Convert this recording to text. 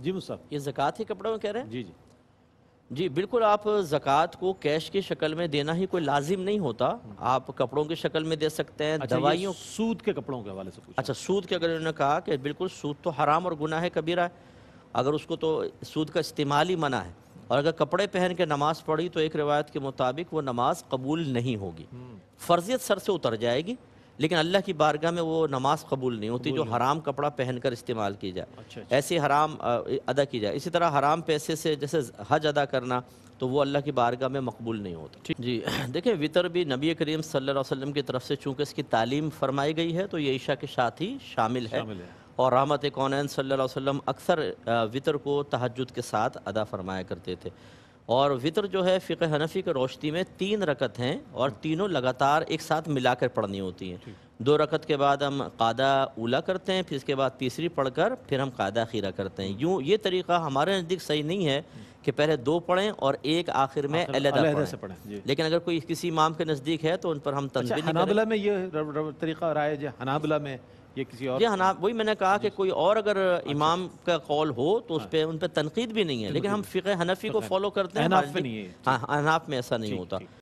जी मुस्ताद ये जक़ात ही कपड़ों में कह रहे हैं जी जी जी बिल्कुल आप ज़क़़त को कैश की शक्ल में देना ही कोई लाजिम नहीं होता आप कपड़ों की शक्ल में दे सकते हैं अच्छा, दवाइयों सूद के कपड़ों के हवाले से अच्छा सूद के अगर उन्होंने कहा कि बिल्कुल सूद तो हराम और गुनाह कबीरा है अगर उसको तो सूद का इस्तेमाल ही मना है और अगर कपड़े पहन के नमाज़ पढ़ी तो एक रिवायत के मुताबिक वो नमाज़ कबूल नहीं होगी हम्म। फ़र्जियत सर से उतर जाएगी लेकिन अल्लाह की बारगाह में वो नमाज कबूल नहीं होती जो हराम कपड़ा पहन कर इस्तेमाल की जाए अच्छा, अच्छा। ऐसे हराम अदा की जाए इसी तरह हराम पैसे से जैसे हज अदा करना तो वो अल्लाह की बारगाह में मकबूल नहीं होता जी देखिए वितर भी नबी करीम अलैहि वसल्लम की तरफ से चूंकि इसकी तालीम फरमाई गई है तो ये ईशा के साथ ही शामिल है और रहमत कौन सल्ला वसम अक्सर वितर को तहजद के साथ अदा फरमाया करते थे और वितर जो है फ़िक हनफी के रोशनी में तीन रकत हैं और हम्म। तीनों लगातार एक साथ मिलाकर पढ़नी होती हैं दो रकत के बाद हम कादा उला करते हैं फिर इसके बाद तीसरी पढ़कर फिर हम कादा खीरा करते हैं हम्म। यूँ ये तरीका हमारे नज़दीक सही नहीं है हम्म। कि पहले दो पढ़ें और एक आखिर में अलहदा से पढ़ें लेकिन अगर कोई किसी इमाम के नज़दीक है तो उन पर हम अच्छा, तंजील में ये तरीका राय हनाबला में ये किसी और ये हना वही मैंने कहा कि कोई और अगर अच्छा। इमाम का कौल हो तो उस हाँ। पर उन पर तनकीद भी नहीं है लेकिन हम फ़िक हनफी को अच्छा। फॉलो करते हैं हाँ हनाफ में ऐसा नहीं होता